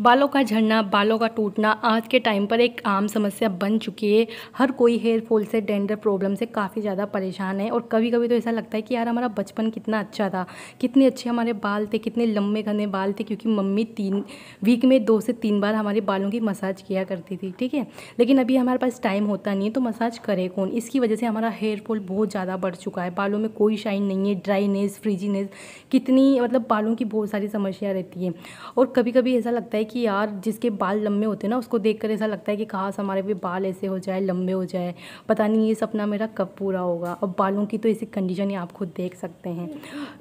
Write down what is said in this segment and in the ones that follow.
बालों का झड़ना बालों का टूटना आज के टाइम पर एक आम समस्या बन चुकी है हर कोई हेयर फॉल से डेंडर प्रॉब्लम से काफ़ी ज़्यादा परेशान है और कभी कभी तो ऐसा लगता है कि यार हमारा बचपन कितना अच्छा था कितने अच्छे हमारे बाल थे कितने लंबे घने बाल थे क्योंकि मम्मी तीन वीक में दो से तीन बार हमारे बालों की मसाज किया करती थी ठीक है लेकिन अभी हमारे पास टाइम होता नहीं है तो मसाज करे कौन इसकी वजह से हमारा हेयर फॉल बहुत ज़्यादा बढ़ चुका है बालों में कोई शाइन नहीं है ड्राइनेस फ्रीजीनेस कितनी मतलब बालों की बहुत सारी समस्या रहती है और कभी कभी ऐसा लगता है है कि यार जिसके बाल लंबे होते हैं ना उसको देख कर ऐसा लगता है कि खास हमारे भी बाल ऐसे हो जाए लंबे हो जाए पता नहीं ये सपना मेरा कब पूरा होगा अब बालों की तो ऐसी कंडीशन ही आप खुद देख सकते हैं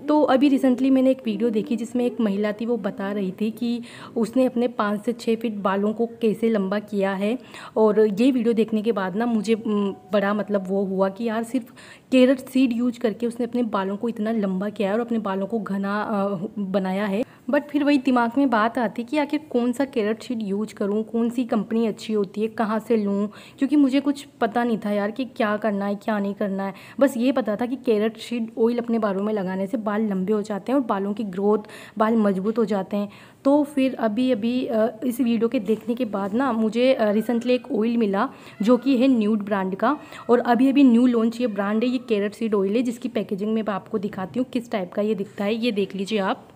तो अभी रिसेंटली मैंने एक वीडियो देखी जिसमें एक महिला थी वो बता रही थी कि उसने अपने पाँच से छः फिट बालों को कैसे लंबा किया है और ये वीडियो देखने के बाद ना मुझे बड़ा मतलब वो हुआ कि यार सिर्फ केरट सीड यूज करके उसने अपने बालों को इतना लंबा किया है और अपने बालों को घना बनाया है बट फिर वही दिमाग में बात आती कि आखिर कौन सा कैरेट शीट यूज करूँ कौन सी कंपनी अच्छी होती है कहाँ से लूँ क्योंकि मुझे कुछ पता नहीं था यार कि क्या करना है क्या नहीं करना है बस ये पता था कि कैरेट शीट ऑयल अपने बालों में लगाने से बाल लंबे हो जाते हैं और बालों की ग्रोथ बाल मजबूत हो जाते हैं तो फिर अभी अभी इस वीडियो के देखने के बाद ना मुझे रिसेंटली एक ऑयल मिला जो कि है न्यूड ब्रांड का और अभी अभी न्यू लॉन्च ये ब्रांड है ये कैरेट सीड ऑयल है जिसकी पैकेजिंग में मैं आपको दिखाती हूँ किस टाइप का ये दिखता है ये देख लीजिए आप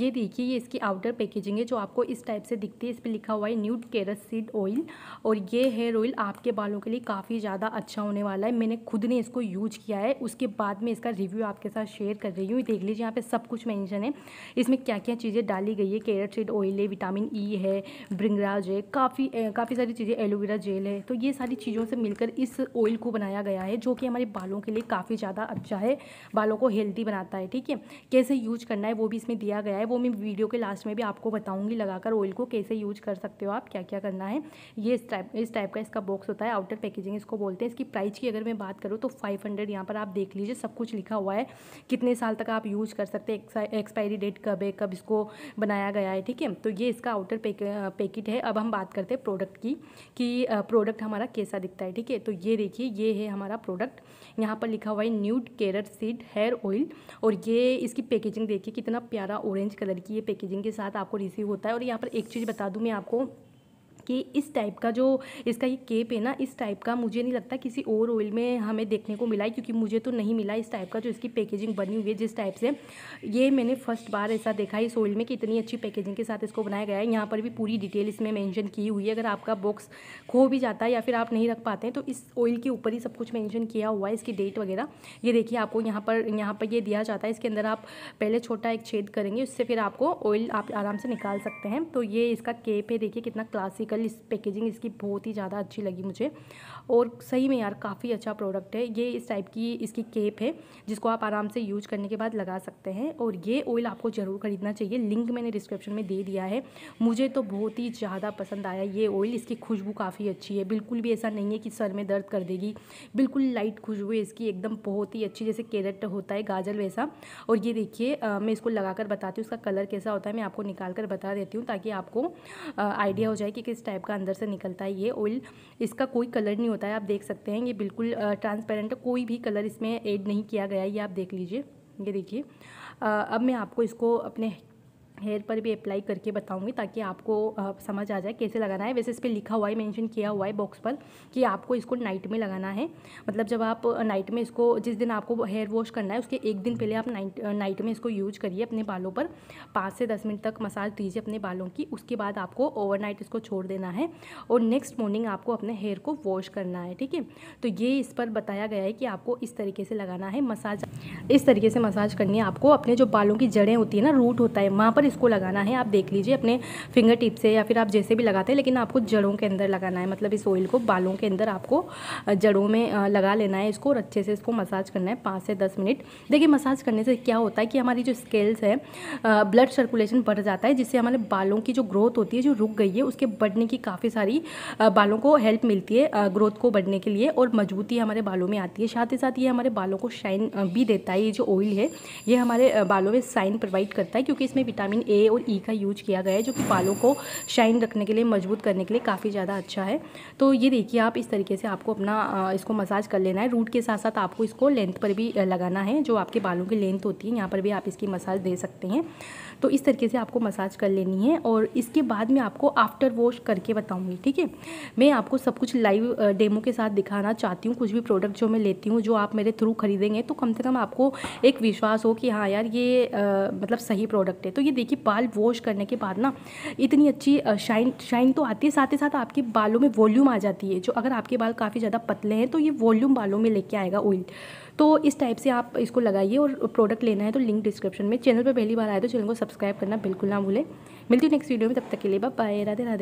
ये देखिए ये इसकी आउटर पैकेजिंग है जो आपको इस टाइप से दिखती है इस पर लिखा हुआ है न्यूट केरस सीड ऑयल और ये हेयर ऑयल आपके बालों के लिए काफ़ी ज़्यादा अच्छा होने वाला है मैंने खुद ने इसको यूज किया है उसके बाद में इसका रिव्यू आपके साथ शेयर कर रही हूँ देख लीजिए यहाँ पे सब कुछ मैंशन है इसमें क्या क्या चीज़ें डाली गई है केरट सीड ऑयल है विटामिन ई e है ब्रिंगराज है काफ़ी काफ़ी सारी चीज़ें एलोवेरा जेल है तो ये सारी चीज़ों से मिलकर इस ऑयल को बनाया गया है जो कि हमारे बालों के लिए काफ़ी ज़्यादा अच्छा है बालों को हेल्दी बनाता है ठीक है कैसे यूज करना है वो भी इसमें दिया गया है है वो मैं वीडियो के लास्ट में भी आपको बताऊंगी लगाकर ऑयल को कैसे यूज कर सकते हो आप क्या क्या करना है ये इस टाइप इस टाइप का इसका बॉक्स होता है आउटर पैकेजिंग इसको बोलते हैं इसकी प्राइस की अगर मैं बात करूँ तो फाइव हंड्रेड यहाँ पर आप देख लीजिए सब कुछ लिखा हुआ है कितने साल तक आप यूज कर सकते हैं एक्सपायरी डेट कब है कब इसको बनाया गया है ठीक है तो ये इसका आउटर पैकेट है अब हम बात करते हैं प्रोडक्ट की कि प्रोडक्ट हमारा कैसा दिखता है ठीक है तो ये देखिए ये है हमारा प्रोडक्ट यहाँ पर लिखा हुआ है nude carrot seed hair oil और ये इसकी पैकेजिंग देखिए कितना प्यारा ऑरेंज ऑरेंज कलर की ये पैकेजिंग के साथ आपको रिसीव होता है और यहाँ पर एक चीज़ बता दूँ मैं आपको कि इस टाइप का जो इसका ये केप है ना इस टाइप का मुझे नहीं लगता किसी और ऑयल में हमें देखने को मिला है क्योंकि मुझे तो नहीं मिला इस टाइप का जो इसकी पैकेजिंग बनी हुई है जिस टाइप से ये मैंने फर्स्ट बार ऐसा देखा है इस ऑयल में कि इतनी अच्छी पैकेजिंग के साथ इसको बनाया गया है यहाँ पर भी पूरी डिटेल इसमें मैंशन की हुई है अगर आपका बॉक्स खो भी जाता है या फिर आप नहीं रख पाते हैं तो इस ऑयल के ऊपर ही सब कुछ मैंशन किया हुआ है इसकी डेट वगैरह ये देखिए आपको यहाँ पर यहाँ पर ये दिया जाता है इसके अंदर आप पहले छोटा एक छेद करेंगे उससे फिर आपको ऑयल आप आराम से निकाल सकते हैं तो ये इसका केप है देखिए कितना क्लासिक आर्टिकल इस पैकेजिंग इसकी बहुत ही ज़्यादा अच्छी लगी मुझे और सही में यार काफ़ी अच्छा प्रोडक्ट है ये इस टाइप की इसकी केप है जिसको आप आराम से यूज करने के बाद लगा सकते हैं और ये ऑयल आपको ज़रूर ख़रीदना चाहिए लिंक मैंने डिस्क्रिप्शन में दे दिया है मुझे तो बहुत ही ज़्यादा पसंद आया ये ऑयल इसकी खुशबू काफ़ी अच्छी है बिल्कुल भी ऐसा नहीं है कि सर में दर्द कर देगी बिल्कुल लाइट खुशबू है इसकी एकदम बहुत ही अच्छी जैसे कैरेट होता है गाजर वैसा और ये देखिए मैं इसको लगा कर बताती हूँ इसका कलर कैसा होता है मैं आपको निकाल कर बता देती हूँ ताकि आपको आइडिया हो जाए कि किस टाइप का अंदर से निकलता है ये ऑयल इसका कोई कलर नहीं होता है आप देख सकते हैं ये बिल्कुल ट्रांसपेरेंट कोई भी कलर इसमें ऐड नहीं किया गया है ये आप देख लीजिए ये देखिए अब मैं आपको इसको अपने हेयर पर भी अप्लाई करके बताऊंगी ताकि आपको आ, समझ आ जाए कैसे लगाना है वैसे इस पर लिखा हुआ है मेंशन किया हुआ है बॉक्स पर कि आपको इसको नाइट में लगाना है मतलब जब आप नाइट में इसको जिस दिन आपको हेयर वॉश करना है उसके एक दिन पहले आप नाइट नाइट में इसको यूज करिए अपने बालों पर पाँच से दस मिनट तक मसाज दीजिए अपने बालों की उसके बाद आपको ओवर इसको छोड़ देना है और नेक्स्ट मॉर्निंग आपको अपने हेयर को वॉश करना है ठीक है तो ये इस पर बताया गया है कि आपको इस तरीके से लगाना है मसाज इस तरीके से मसाज करनी है आपको अपने जो बालों की जड़ें होती है ना रूट होता है वहाँ पर इसको लगाना है आप देख लीजिए अपने फिंगर टिप से या फिर आप जैसे भी लगाते हैं लेकिन आपको जड़ों के अंदर लगाना है मतलब इस ऑयल को बालों के अंदर आपको जड़ों में लगा लेना है इसको और अच्छे से इसको मसाज करना है पाँच से दस मिनट देखिए मसाज करने से क्या होता है कि हमारी जो स्केल्स है ब्लड सर्कुलेशन बढ़ जाता है जिससे हमारे बालों की जो ग्रोथ होती है जो रुक गई है उसके बढ़ने की काफ़ी सारी बालों को हेल्प मिलती है ग्रोथ को बढ़ने के लिए और मजबूती हमारे बालों में आती है साथ ही साथ ये हमारे बालों को शाइन भी देता है ये जो ऑयल है ये हमारे बालों में शाइन प्रोवाइड करता है क्योंकि इसमें विटामिन विटामिन ए और ई e का यूज किया गया है जो कि बालों को शाइन रखने के लिए मजबूत करने के लिए काफ़ी ज़्यादा अच्छा है तो ये देखिए आप इस तरीके से आपको अपना इसको मसाज कर लेना है रूट के साथ साथ आपको इसको लेंथ पर भी लगाना है जो आपके बालों की लेंथ होती है यहाँ पर भी आप इसकी मसाज दे सकते हैं तो इस तरीके से आपको मसाज कर लेनी है और इसके बाद में आपको आफ्टर वॉश करके बताऊँगी ठीक है मैं आपको सब कुछ लाइव डेमो के साथ दिखाना चाहती हूँ कुछ भी प्रोडक्ट जो मैं लेती हूँ जो आप मेरे थ्रू खरीदेंगे तो कम से कम आपको एक विश्वास हो कि हाँ यार ये आ, मतलब सही प्रोडक्ट है तो ये देखिए बाल वॉश करने के बाद ना इतनी अच्छी शाइन शाइन तो आती है साथ ही साथ आपके बालों में वॉल्यूम आ जाती है जो अगर आपके बाल काफ़ी ज़्यादा पतले हैं तो ये वॉल्यूम बालों में लेके आएगा ऑयल तो इस टाइप से आप इसको लगाइए और प्रोडक्ट लेना है तो लिंक डिस्क्रिप्शन में चैनल पर पहली बार आए तो चैनल को सब्सक्राइब करना बिल्कुल ना भूलें मिलती हूँ नेक्स्ट वीडियो में तब तक के लिए बाय राधे राधे